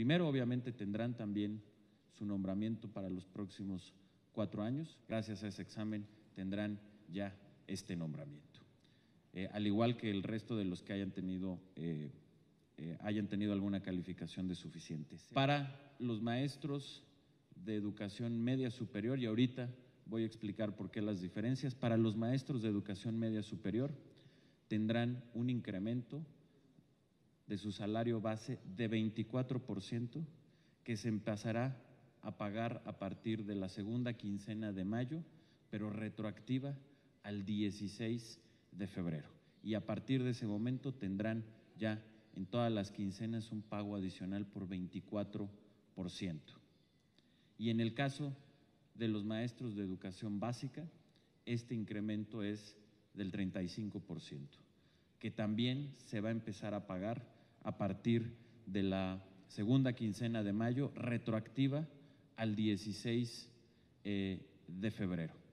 Primero, obviamente, tendrán también su nombramiento para los próximos cuatro años. Gracias a ese examen tendrán ya este nombramiento. Eh, al igual que el resto de los que hayan tenido, eh, eh, hayan tenido alguna calificación de suficientes. Para los maestros de educación media superior, y ahorita voy a explicar por qué las diferencias, para los maestros de educación media superior tendrán un incremento de su salario base de 24% que se empezará a pagar a partir de la segunda quincena de mayo, pero retroactiva al 16 de febrero. Y a partir de ese momento tendrán ya en todas las quincenas un pago adicional por 24%. Y en el caso de los maestros de educación básica, este incremento es del 35%, que también se va a empezar a pagar a partir de la segunda quincena de mayo, retroactiva al 16 eh, de febrero.